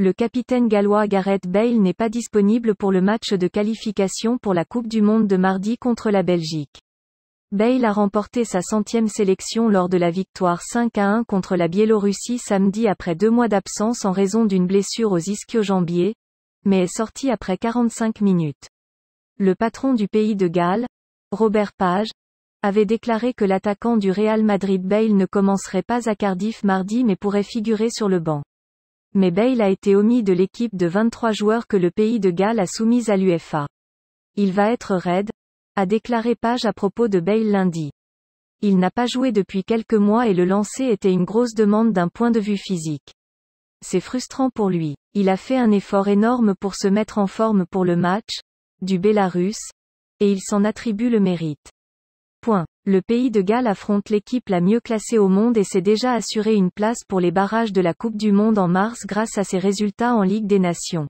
le capitaine gallois Gareth Bale n'est pas disponible pour le match de qualification pour la Coupe du Monde de mardi contre la Belgique. Bale a remporté sa centième sélection lors de la victoire 5 à 1 contre la Biélorussie samedi après deux mois d'absence en raison d'une blessure aux ischio-jambiers, mais est sorti après 45 minutes. Le patron du pays de Galles, Robert Page, avait déclaré que l'attaquant du Real Madrid Bale ne commencerait pas à Cardiff mardi mais pourrait figurer sur le banc mais Bale a été omis de l'équipe de 23 joueurs que le pays de Galles a soumise à l'UFA. Il va être raide, a déclaré Page à propos de Bale lundi. Il n'a pas joué depuis quelques mois et le lancer était une grosse demande d'un point de vue physique. C'est frustrant pour lui. Il a fait un effort énorme pour se mettre en forme pour le match, du Bélarus, et il s'en attribue le mérite. Point. Le pays de Galles affronte l'équipe la mieux classée au monde et s'est déjà assuré une place pour les barrages de la Coupe du Monde en mars grâce à ses résultats en Ligue des Nations.